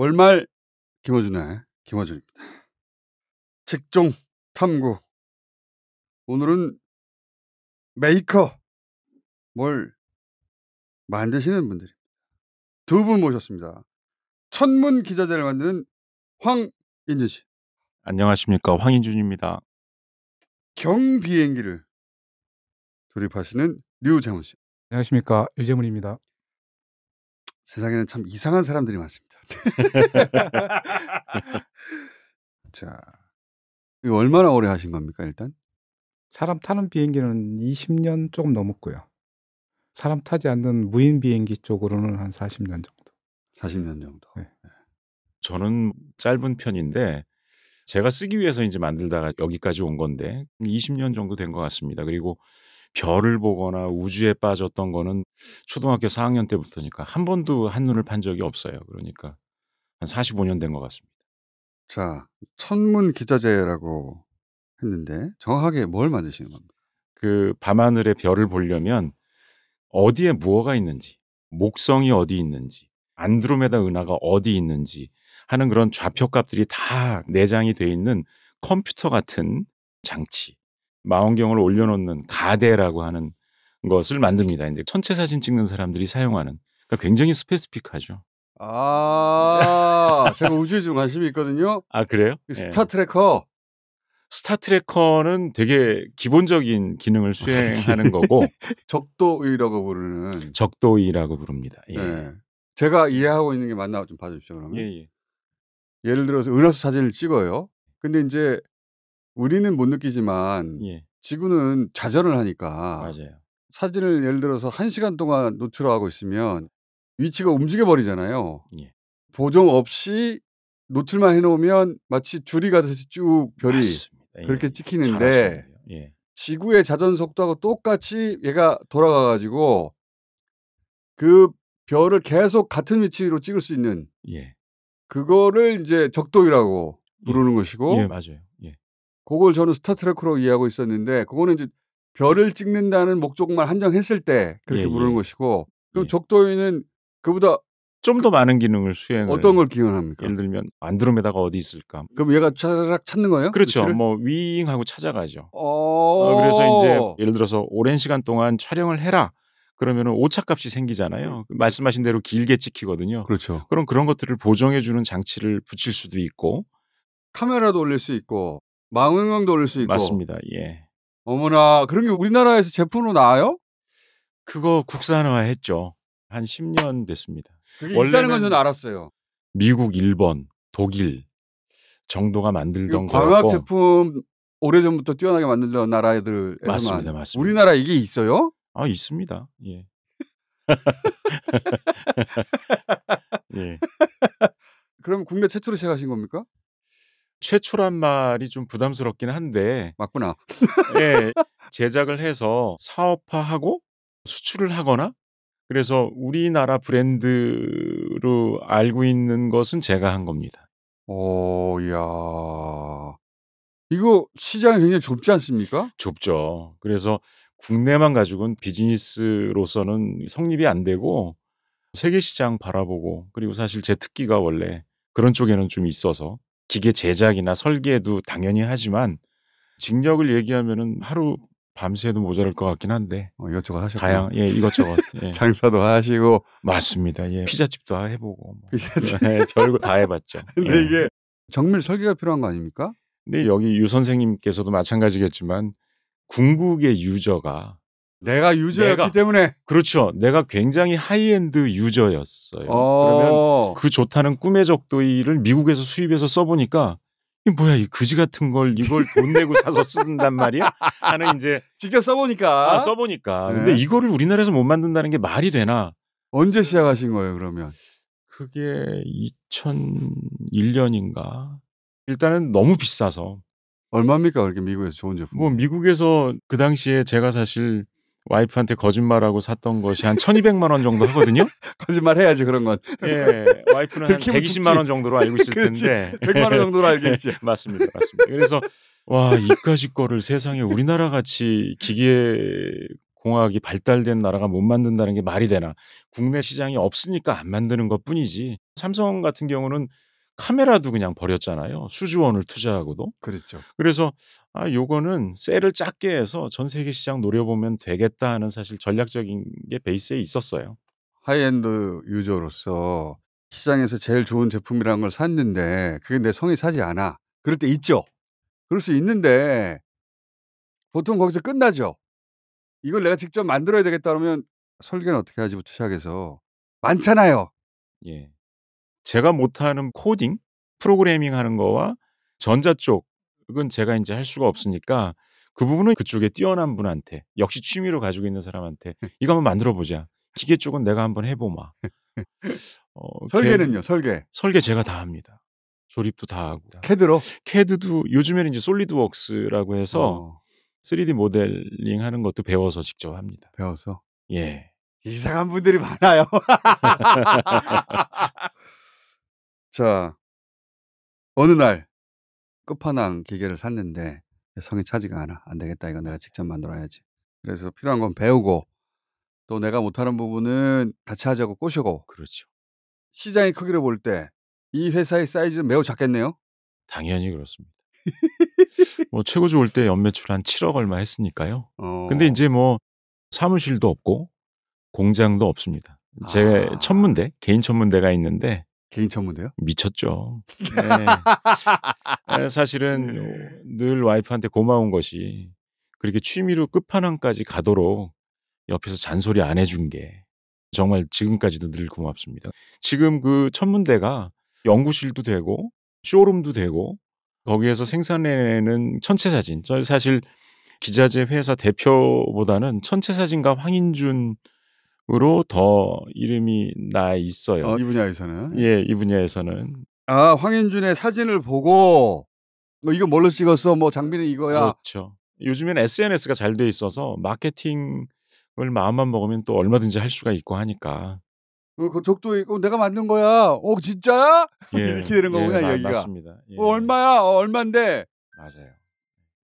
월말 김호준의김호준입니다 직종 탐구. 오늘은 메이커 뭘 만드시는 분들입니다. 두 분 모셨습니다. 천문 기자재를 만드는 황인준 씨. 안녕하십니까 황인준입니다. 경비행기를 조립하시는 류재문 씨. 안녕하십니까 유재문입니다. 세상에는 참 이상한 사람들이 많습니다. 자, 얼마나 오래 하신 겁니까 일단? 사람 타는 비행기는 20년 조금 넘었고요. 사람 타지 않는 무인 비행기 쪽으로는 한 40년 정도. 40년 정도. 네. 네. 저는 짧은 편인데 제가 쓰기 위해서 이제 만들다가 여기까지 온 건데 20년 정도 된 것 같습니다. 그리고 별을 보거나 우주에 빠졌던 거는 초등학교 4학년 때부터니까 한 번도 한눈을 판 적이 없어요. 그러니까 한 45년 된 것 같습니다. 자, 천문 기자재라고 했는데 정확하게 뭘 만드시는 겁니까? 그 밤하늘의 별을 보려면 어디에 무어가 있는지, 목성이 어디 있는지, 안드로메다 은하가 어디 있는지 하는 그런 좌표 값들이 다 내장이 돼 있는 컴퓨터 같은 장치. 망원경을 올려놓는 가대라고 하는 것을 만듭니다. 이제 천체 사진 찍는 사람들이 사용하는. 그러니까 굉장히 스페스픽하죠. 아, 제가 우주에 좀 관심이 있거든요. 아, 그래요? 그 예. 스타 트래커. 예. 스타 트래커는 되게 기본적인 기능을 아, 수행하는 네. 거고 적도의라고 부르는 적도의라고 부릅니다. 예. 네. 제가 이해하고 있는 게 맞나 좀 봐주십시오 그러면. 예, 예. 예를 들어서 은하수 사진을 찍어요. 근데 이제 우리는 못 느끼지만 예. 지구는 자전을 하니까 맞아요. 사진을 예를 들어서 한 시간 동안 노출하고 있으면 위치가 움직여 버리잖아요. 예. 보정 없이 노출만 해놓으면 마치 줄이 가듯이 쭉 별이 맞습니다. 예. 그렇게 찍히는데 예. 지구의 자전 속도하고 똑같이 얘가 돌아가 가지고 그 별을 계속 같은 위치로 찍을 수 있는 예. 그거를 이제 적도이라고 예. 부르는 것이고 예, 맞아요. 그걸 저는 스타트레크로 이해하고 있었는데 그거는 이제 별을 찍는다는 목적만 한정했을 때 그렇게 예, 부르는 예. 것이고 그럼 예. 적도인는 그보다 좀 더 많은 기능을 수행 어떤 걸 기원합니까? 예를 들면 안드로메다가 어디 있을까? 그럼 얘가 차락 찾는 거예요? 그렇죠. 위치를? 뭐 윙하고 찾아가죠. 어, 아, 그래서 이제 예를 들어서 오랜 시간 동안 촬영을 해라. 그러면 오차값이 생기잖아요. 음. 말씀하신 대로 길게 찍히거든요. 그렇죠. 그럼 그런 것들을 보정해 주는 장치를 붙일 수도 있고 카메라도 올릴 수 있고 망원경도 올릴 수 있고. 맞습니다. 예. 어머나 그런 게 우리나라에서 제품으로 나와요? 그거 국산화했죠. 한 10년 됐습니다. 그게 있다는 건 저는 알았어요. 미국, 일본, 독일 정도가 만들던 그 거고 과학 제품 오래 전부터 뛰어나게 만들던 나라들에서만 맞습니다, 맞습니다. 우리나라 이게 있어요? 아 있습니다. 예. 예. 그럼 국내 최초로 시작하신 겁니까? 최초란 말이 좀 부담스럽긴 한데 맞구나. 예, 제작을 해서 사업화하고 수출을 하거나 그래서 우리나라 브랜드로 알고 있는 것은 제가 한 겁니다. 오, 어, 야. 이거 시장이 굉장히 좁지 않습니까? 좁죠. 그래서 국내만 가지고는 비즈니스로서는 성립이 안 되고 세계 시장 바라보고 그리고 사실 제 특기가 원래 그런 쪽에는 좀 있어서 기계 제작이나 설계도 당연히 하지만 직력을 얘기하면은 하루 밤새도 모자랄 것 같긴 한데 어, 이것저것 하셨고 다양 예 이것저것 예. 장사도 하시고 맞습니다 예 피자집도 해보고 뭐. 피자집 그, 예, 별거 다 해봤죠 근데 예. 이게 정밀 설계가 필요한 거 아닙니까? 근데 여기 유 선생님께서도 마찬가지겠지만 궁극의 유저가 내가 유저였기 내가, 때문에 그렇죠. 내가 굉장히 하이엔드 유저였어요. 어... 그러면 그 좋다는 꿈의 적도이를 미국에서 수입해서 써보니까 이 뭐야 이 그지 같은 걸 이걸 돈 내고 사서 쓴단 말이야? 나는 이제 직접 써보니까 아, 써보니까 네. 근데 이거를 우리나라에서 못 만든다는 게 말이 되나? 언제 시작하신 거예요 그러면? 그게 2001년인가? 일단은 너무 비싸서 얼마입니까 그렇게 미국에서 좋은 제품? 뭐 미국에서 그 당시에 제가 사실 와이프한테 거짓말하고 샀던 것이 한 1200만 원 정도 하거든요. 거짓말 해야지 그런 건. 예. 와이프는 한 120만 원 정도로 알고 있을 그렇지, 텐데 100만 원 정도로 알겠지. 맞습니다. 맞습니다. 그래서 와, 이까지 거를 세상에 우리나라 같이 기계 공학이 발달된 나라가 못 만든다는 게 말이 되나. 국내 시장이 없으니까 안 만드는 것 뿐이지. 삼성 같은 경우는 카메라도 그냥 버렸잖아요. 수주원을 투자하고도. 그렇죠. 그래서 아, 요거는 셀을 작게 해서 전 세계 시장 노려보면 되겠다 하는 사실 전략적인 게 베이스에 있었어요. 하이엔드 유저로서 시장에서 제일 좋은 제품이라는 걸 샀는데 그게 내 성이 사지 않아. 그럴 때 있죠. 그럴 수 있는데 보통 거기서 끝나죠. 이걸 내가 직접 만들어야 되겠다 그러면 설계는 어떻게 하지부터 시작해서 많잖아요. 예. 제가 못하는 코딩, 프로그래밍 하는 거와 전자 쪽 그건 제가 인제 할 수가 없으니까 그 부분은 그쪽에 뛰어난 분한테 역시 취미로 가지고 있는 사람한테 "이거 한번 만들어 보자. 기계 쪽은 내가 한번 해 보마." 어 설계는요? 설계. 설계 제가 다 합니다. 조립도 다 하고. 캐드로? 캐드도 요즘에는 인제 솔리드웍스라고 해서 어. 3D 모델링 하는 것도 배워서 직접 합니다. 배워서. 예. 이상한 분들이 많아요. 자. 어느 날 끝판왕 기계를 샀는데 성이 차지가 않아. 안 되겠다. 이건 내가 직접 만들어야지. 그래서 필요한 건 배우고 또 내가 못하는 부분은 같이 하자고 꼬시고. 그렇죠. 시장의 크기를 볼 때 이 회사의 사이즈는 매우 작겠네요. 당연히 그렇습니다. 뭐 최고 좋을 때 연매출 한 7억 얼마 했으니까요. 어... 근데 이제 뭐 사무실도 없고 공장도 없습니다. 제 아... 천문대 개인 천문대가 있는데 개인 전문데요? 미쳤죠. 네. 아, 사실은 네. 늘 와이프한테 고마운 것이 그렇게 취미로 끝판왕까지 가도록 옆에서 잔소리 안 해준 게 정말 지금까지도 늘 고맙습니다. 지금 그 천문대가 연구실도 되고 쇼룸도 되고 거기에서 생산해내는 천체 사진. 저 사실 기자재 회사 대표보다는 천체 사진가 황인준 으로 더 이름이 나 있어요. 어, 이 분야에서는. 예, 이 분야에서는. 아, 황인준의 사진을 보고 뭐 이거 뭘로 찍었어? 뭐 장비는 이거야. 그렇죠. 요즘엔 SNS가 잘 돼 있어서 마케팅을 마음만 먹으면 또 얼마든지 할 수가 있고 하니까. 어, 그 적도 있고 내가 만든 거야. 어 진짜야? 예, 이렇게 되는 예, 거구나 예, 마, 기가 맞습니다. 예. 어, 얼마야? 어, 얼마인데? 맞아요.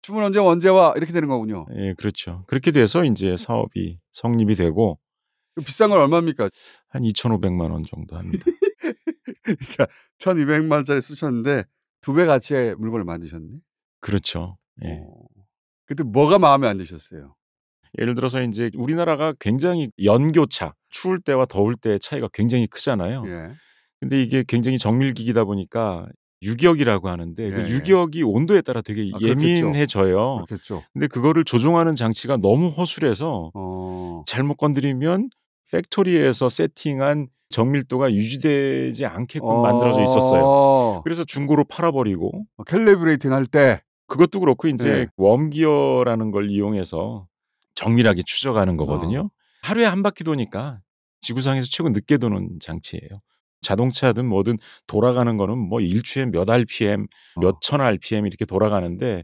주문 언제 언제 와? 이렇게 되는 거군요. 예, 그렇죠. 그렇게 돼서 이제 사업이 성립이 되고 비싼 건 얼마입니까? 한 2,500만 원 정도 합니다. 그러니까 1,200만 원짜리 쓰셨는데 두 배 가치의 물건을 만드셨네. 그렇죠. 예. 오. 어. 그때 뭐가 마음에 안 드셨어요? 예를 들어서 이제 우리나라가 굉장히 연교차, 추울 때와 더울 때의 차이가 굉장히 크잖아요. 예. 근데 이게 굉장히 정밀기기다 보니까 유격이라고 하는데 그 예. 그 유격이 온도에 따라 되게 아, 예민해져요. 그렇겠죠. 근데 그거를 조종하는 장치가 너무 허술해서 어... 잘못 건드리면 팩토리에서 세팅한 정밀도가 유지되지 않게끔 어... 만들어져 있었어요. 어. 그래서 중고로 팔아버리고 어, 캘리브레이팅 할 때 그것도 그렇고 이제 네. 웜기어라는 걸 이용해서 정밀하게 추적하는 거거든요. 어. 하루에 한 바퀴 도니까 지구상에서 최고 늦게 도는 장치예요. 자동차든 뭐든 돌아가는 거는 뭐 일주에 몇 RPM, 어. 몇천 RPM 이렇게 돌아가는데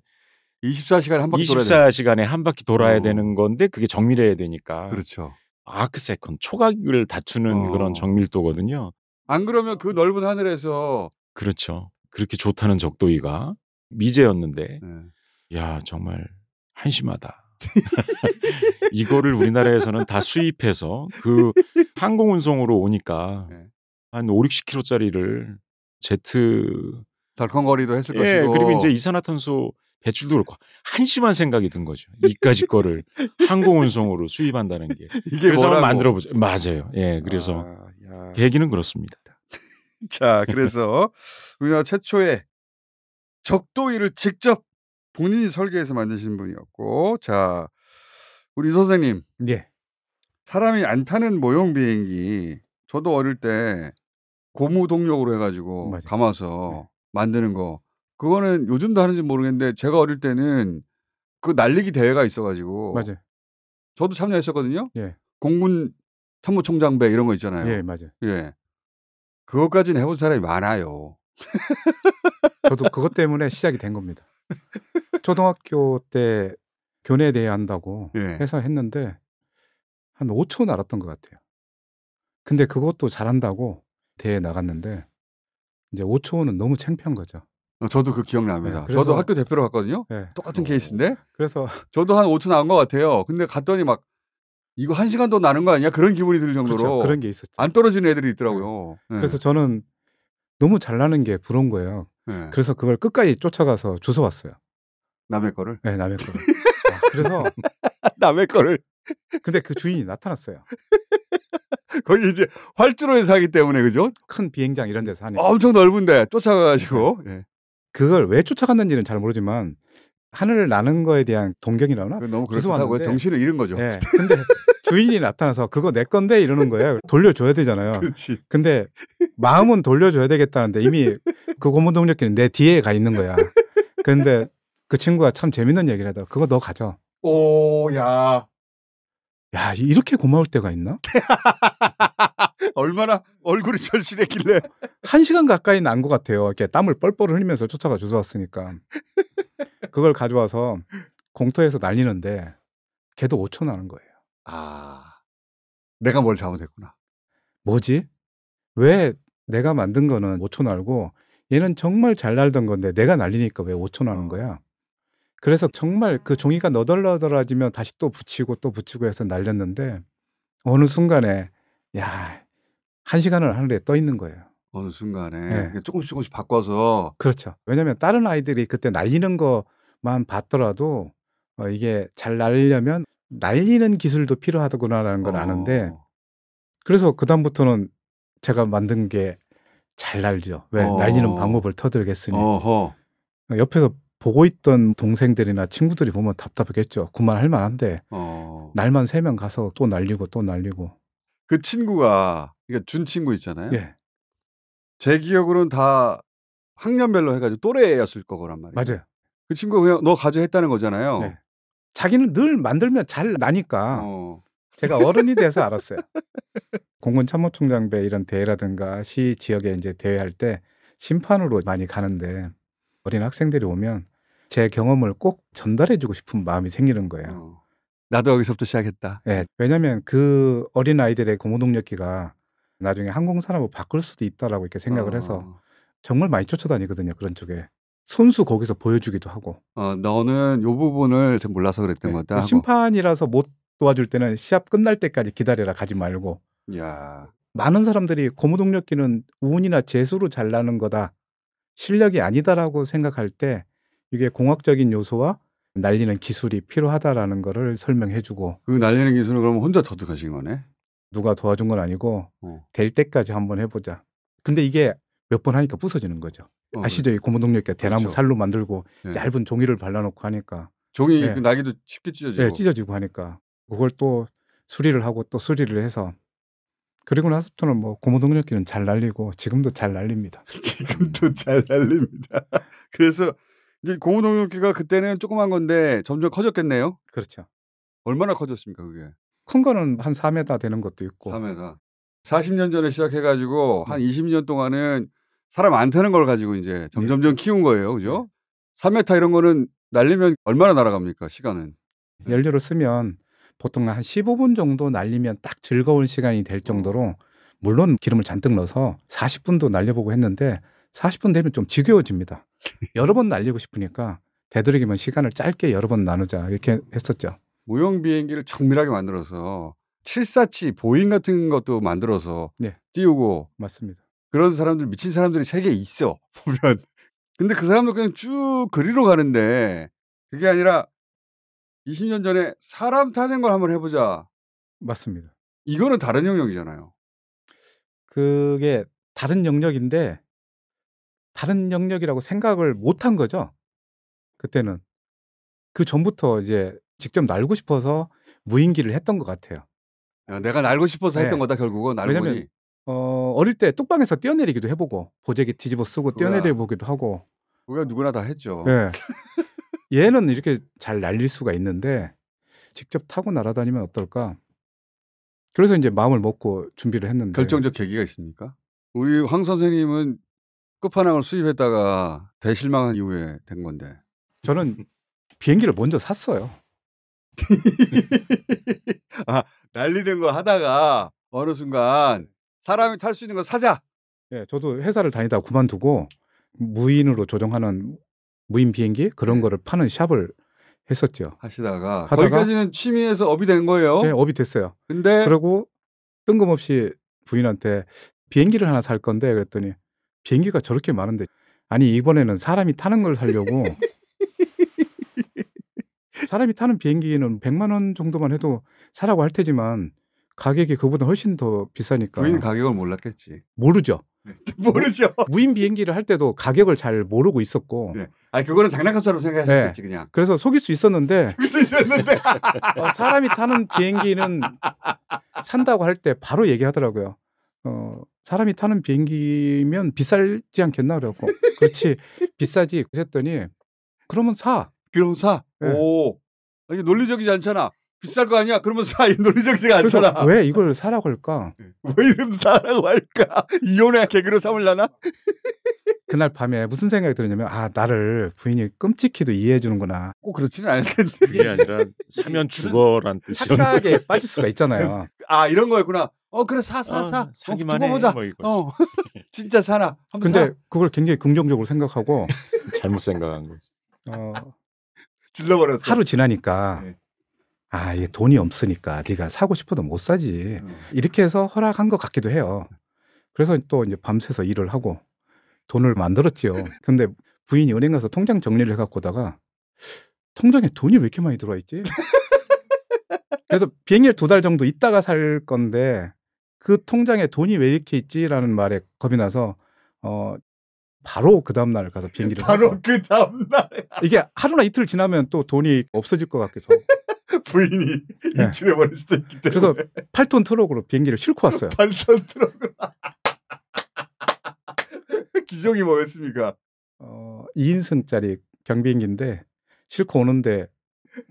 24시간 한 바퀴 24시간에 한 바퀴 돌아야 되는 건데 그게 정밀해야 되니까. 그렇죠. 아크세컨 초각을 다투는 어. 그런 정밀도거든요. 안 그러면 그 넓은 하늘에서 그렇죠. 그렇게 좋다는 적도이가 미제였는데 네. 야 정말 한심하다. 이거를 우리나라에서는 다 수입해서 그 항공 운송으로 오니까 네. 한 5, 60kg짜리를 제트 덜컹거리도 했을 예, 것이고 그리고 이제 이산화탄소 대출도 그렇고 한심한 생각이 든 거죠. 이까지 거를 항공운송으로 수입한다는 게 이게 그래서 만들어 보죠. 맞아요. 예, 아, 그래서 아, 계기는 그렇습니다. 자, 그래서 우리나라 최초의 적도위를 직접 본인이 설계해서 만드신 분이었고, 자, 우리 선생님, 예. 사람이 안 타는 모형 비행기, 저도 어릴 때 고무 동력으로 해가지고 맞아요. 감아서 네. 만드는 거 그거는 요즘도 하는지 모르겠는데 제가 어릴 때는 그 날리기 대회가 있어가지고 맞아 저도 참여했었거든요. 예. 공군 참모총장배 이런 거 있잖아요. 예, 맞아 예. 그것까지는 해본 사람이 많아요. 저도 그것 때문에 시작이 된 겁니다. 초등학교 때 교내 대회 한다고 예. 해서 했는데 한 5초 날았던 것 같아요. 근데 그것도 잘한다고 대회 나갔는데 이제 5초는 너무 창피한 거죠. 어, 저도 그 기억납니다. 네, 저도 학교 대표로 갔거든요. 네. 똑같은 오. 케이스인데. 네. 그래서 저도 한5천 나온 것 같아요. 근데 갔더니 막 이거 한 시간 도 나는 거 아니야? 그런 기분이 들 정도로 그렇죠. 그런 게 있었죠. 안 떨어지는 애들이 있더라고요. 네. 네. 그래서 저는 너무 잘 나는 게 부러운 거예요. 네. 그래서 그걸 끝까지 쫓아가서 주워 왔어요. 남의 거를? 네, 남의 거를. 아, 그래서 남의 거를. 근데 그 주인이 나타났어요. 거기 이제 활주로에서 하기 때문에 그죠? 큰 비행장 이런 데서 하니까. 엄청 넓은데 쫓아가가지고. 네. 예. 그걸 왜 쫓아갔는지는 잘 모르지만 하늘을 나는 거에 대한 동경이라나 너무 그렇다고 정신을 잃은 거죠. 예. 근데 주인이 나타나서 그거 내 건데 이러는 거예요. 돌려줘야 되잖아요. 그렇지. 근데 마음은 돌려줘야 되겠다는데 이미 그고문동력기는내 뒤에 가 있는 거야. 그런데 그 친구가 참 재밌는 얘기를 하다. 그거 너 가져. 오, 야. 야, 이렇게 고마울 때가 있나? 얼마나 얼굴이 절실했길래 한 시간 가까이 난 것 같아요. 이렇게 땀을 뻘뻘 흘리면서 쫓아가 주워왔으니까 그걸 가져와서 공터에서 날리는데 걔도 5천 원하는 거예요. 아, 내가 뭘 잘못했구나. 뭐지? 왜 내가 만든 거는 5천 알고 얘는 정말 잘 날던 건데 내가 날리니까 왜 5천 하는 어. 거야? 그래서 정말 그 종이가 너덜너덜해지면 다시 또 붙이고 또 붙이고 해서 날렸는데 어느 순간에 야한 시간을 하늘에 떠 있는 거예요. 어느 순간에 네. 조금씩 조금씩 바꿔서 그렇죠. 왜냐하면 다른 아이들이 그때 날리는 것만 봤더라도 어, 이게 잘 날리려면 날리는 기술도 필요하더구나라는 걸 어. 아는데 그래서 그 다음부터는 제가 만든 게 잘 날죠. 왜 어. 날리는 방법을 터들겠으니 어허. 옆에서 보고 있던 동생들이나 친구들이 보면 답답하겠죠. 그만 할 만한데 어. 날만 세면 가서 또 날리고 또 날리고 그 친구가 그러니까 준 친구 있잖아요. 예. 제 기억으로는 다 학년별로 해가지고 또래였을 거란 말이에요. 맞아요. 그 친구가 그냥 너 가져 했다는 거잖아요. 네. 자기는 늘 만들면 잘 나니까 어. 제가 어른이 돼서 알았어요. 공군 참모총장배 이런 대회라든가 시 지역에 이제 대회할 때 심판으로 많이 가는데 어린 학생들이 오면 제 경험을 꼭 전달해주고 싶은 마음이 생기는 거예요. 어. 나도 여기서부터 시작했다. 네, 예, 왜냐하면 그 어린 아이들의 고무동력기가 그 나중에 항공람으로 바꿀 수도 있다라고 이렇게 생각을 어. 해서 정말 많이 쫓아다니거든요 그런 쪽에 손수 거기서 보여주기도 하고. 어, 너는 요 부분을 좀 몰라서 그랬던 네. 거다. 뭐 심판이라서 못 도와줄 때는 시합 끝날 때까지 기다려라 가지 말고. 야. 많은 사람들이 고무동력기는 그 운이나 재수로 잘 나는 거다. 실력이 아니다라고 생각할 때 이게 공학적인 요소와 날리는 기술이 필요하다라는 거를 설명해 주고 그 날리는 기술은 그러면 혼자 터득하신 거네? 누가 도와준 건 아니고 어. 될 때까지 한번 해보자. 근데 이게 몇 번 하니까 부서지는 거죠. 어, 아시죠? 이 고무동력기 가 그렇죠. 대나무 그렇죠. 살로 만들고 네. 얇은 종이를 발라놓고 하니까 종이 네. 그 날개도 쉽게 찢어지고 네, 찢어지고 하니까 그걸 또 수리를 하고 또 수리를 해서 그리고 나서부터는 뭐 고무동력기는 잘 날리고 지금도 잘 날립니다. 지금도 잘 날립니다. 그래서 이제 고무동력기가 그때는 조그만 건데 점점 커졌겠네요. 그렇죠. 얼마나 커졌습니까 그게? 큰 거는 한 4m 되는 것도 있고. 4m. 40년 전에 시작해가지고 한 20년 동안은 사람 안 타는 걸 가지고 이제 네. 점점점 키운 거예요, 그죠? 3m 이런 거는 날리면 얼마나 날아갑니까 시간은? 연료를 쓰면 보통 한 15분 정도 날리면 딱 즐거운 시간이 될 어. 정도로 물론 기름을 잔뜩 넣어서 40분도 날려보고 했는데 40분 되면 좀 지겨워집니다. 여러 번 날리고 싶으니까 되도록이면 시간을 짧게 여러 번 나누자 이렇게 했었죠. 무용 비행기를 정밀하게 만들어서 747 보잉 같은 것도 만들어서 네. 띄우고 맞습니다. 그런 사람들 미친 사람들이 세계에 있어 보면 근데 그 사람들 그냥 쭉 그리로 가는데 그게 아니라 20년 전에 사람 타는 걸 한번 해보자. 맞습니다. 이거는 다른 영역이잖아요. 그게 다른 영역인데 다른 영역이라고 생각을 못한 거죠. 그때는 그 전부터 이제 직접 날고 싶어서 무인기를 했던 것 같아요. 내가 날고 싶어서 예. 했던 거다 결국은 날고니. 왜냐면 어, 어릴 때 뚝방에서 뛰어내리기도 해보고 보재기 뒤집어 쓰고 뛰어내려 보기도 하고. 우리가 누구나 다 했죠. 네. 얘는 이렇게 잘 날릴 수가 있는데 직접 타고 날아다니면 어떨까? 그래서 이제 마음을 먹고 준비를 했는데 결정적 계기가 있습니까? 우리 황 선생님은 끝판왕을 수입했다가 대실망한 이후에 된 건데. 저는 비행기를 먼저 샀어요. 아, 날리는 거 하다가 어느 순간 사람이 탈 수 있는 거 사자. 예, 저도 회사를 다니다 그만두고 무인으로 조종하는 무인 비행기 그런 네. 거를 파는 샵을 했었죠. 하시다가, 하다가 거기까지는 취미에서 업이 된 거예요. 네, 업이 됐어요. 근데 그리고 뜬금없이 부인한테 비행기를 하나 살 건데 그랬더니 비행기가 저렇게 많은데 아니 이번에는 사람이 타는 걸 살려고 사람이 타는 비행기는 100만 원 정도만 해도 사라고 할 테지만 가격이 그보다 훨씬 더 비싸니까. 부인 가격을 몰랐겠지. 모르죠. 네, 모르죠. 무인 비행기를 할 때도 가격을 잘 모르고 있었고. 네. 아 그거는 장난감처럼 생각했겠지 네. 그냥. 그래서 속일 수 있었는데. 속일 수 있었는데. 어, 사람이 타는 비행기는 산다고 할 때 바로 얘기하더라고요. 어 사람이 타는 비행기면 비싸지 않겠나 그래고 그렇지 비싸지 그랬더니 그러면 사. 그럼 사. 네. 이게 논리적이지 않잖아. 비쌀 거 아니야? 그러면 사. 논리적이지 않잖아. 왜 이걸 사라고 할까? 네. 왜 이름 사라고 할까? 이혼의 개그로 삼을라나? 그날 밤에 무슨 생각이 들었냐면 아 나를 부인이 끔찍히도 이해해 주는구나. 꼭 그렇지는 않을 텐데. 이게 아니라 사면 죽어란 뜻이요. 착하게 빠질 수가 있잖아요. 아 이런 거였구나. 어 그래 사사 아, 사. 사기만 어, 해. 보자. 뭐 어 진짜 사나 근데 사. 그걸 굉장히 긍정적으로 생각하고 잘못 생각한 거지. 어 질러버렸어. 하루 지나니까 네. 아 이게 돈이 없으니까 네가 사고 싶어도 못 사지. 음. 이렇게 해서 허락한 것 같기도 해요. 그래서 또 이제 밤새서 일을 하고 돈을 만들었지요. 근데 부인이 은행 가서 통장 정리를 해갖고 다가 통장에 돈이 왜 이렇게 많이 들어와 있지? 그래서 비행기를 두 달 정도 있다가 살 건데 그 통장에 돈이 왜 이렇게 있지라는 말에 겁이 나서 어 바로 그 다음 날 가서 비행기를 바로 그 다음 날 이게 하루나 이틀 지나면 또 돈이 없어질 것 같기도 하고 부인이 네. 인출해 버릴 수도 있기 때문에 그래서 8톤 트럭으로 비행기를 싣고 왔어요. 8톤 트럭으로 기종이 뭐였습니까? 어 2인승짜리 경비행기인데 싣고 오는데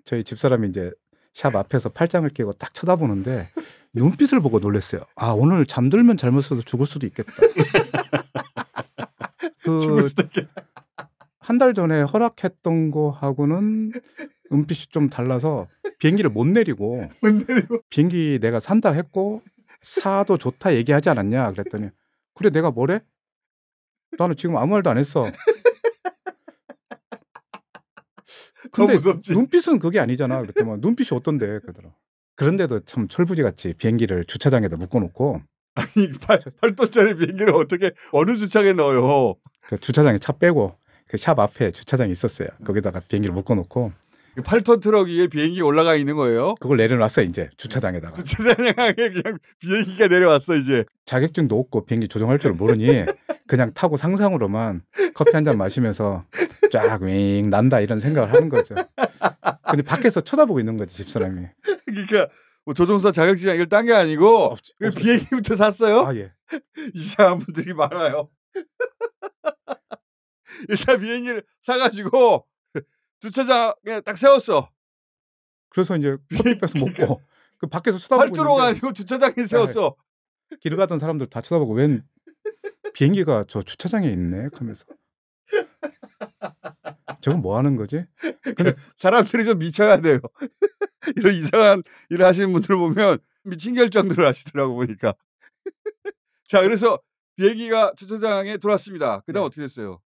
저희 집사람이 이제 샵 앞에서 팔짱을 끼고 딱 쳐다보는데 눈빛을 보고 놀랐어요. 아 오늘 잠들면 잘못 써도 죽을 수도 있겠다. 그한 달 전에 허락했던 거하고는 눈빛이 좀 달라서 비행기를 못 내리고, 못 내리고. 비행기 내가 산다 했고 사도 좋다 얘기하지 않았냐 그랬더니 그래 내가 뭐래? 나는 지금 아무 말도 안 했어. 근데 눈빛은 그게 아니잖아. 그랬더니 눈빛이 어떤데 그러더라. 그런데도 참 철부지같이 비행기를 주차장에다 묶어놓고 아니 8, 8톤짜리 비행기를 어떻게 어느 주차장에 넣어요? 그 주차장에 차 빼고 그 샵 앞에 주차장이 있었어요. 거기다가 비행기를 묶어놓고 8톤 그 트럭 위에 비행기 올라가 있는 거예요? 그걸 내려놨어 이제 주차장에다가. 주차장에 그냥 비행기가 내려왔어 이제. 자격증도 없고 비행기 조종할 줄 모르니 그냥 타고 상상으로만 커피 한 잔 마시면서 쫙 윙 난다 이런 생각을 하는 거죠. 근데 밖에서 쳐다보고 있는 거지 집사람이. 그러니까 뭐 조종사 자격증 이걸 딴게 아니고 없, 비행기부터 샀어요. 아 예. 이상한 분들이 많아요. 일단 비행기를 사가지고 주차장에 딱 세웠어. 그래서 이제 커피숍에서 먹고 그, 그 밖에서 쳐다보고 활주로가 아니고 주차장에 아, 세웠어. 예. 길을 가던 사람들 다 쳐다보고 웬 비행기가 저 주차장에 있네 하면서 저건 뭐 하는 거지? 네. 사람들이 좀 미쳐야 돼요. 이런 이상한 일을 하시는 분들 보면 미친 결정들을 하시더라고 보니까. 자, 그래서 비행기가 주차장에 들어왔습니다. 그 다음 네. 어떻게 됐어요?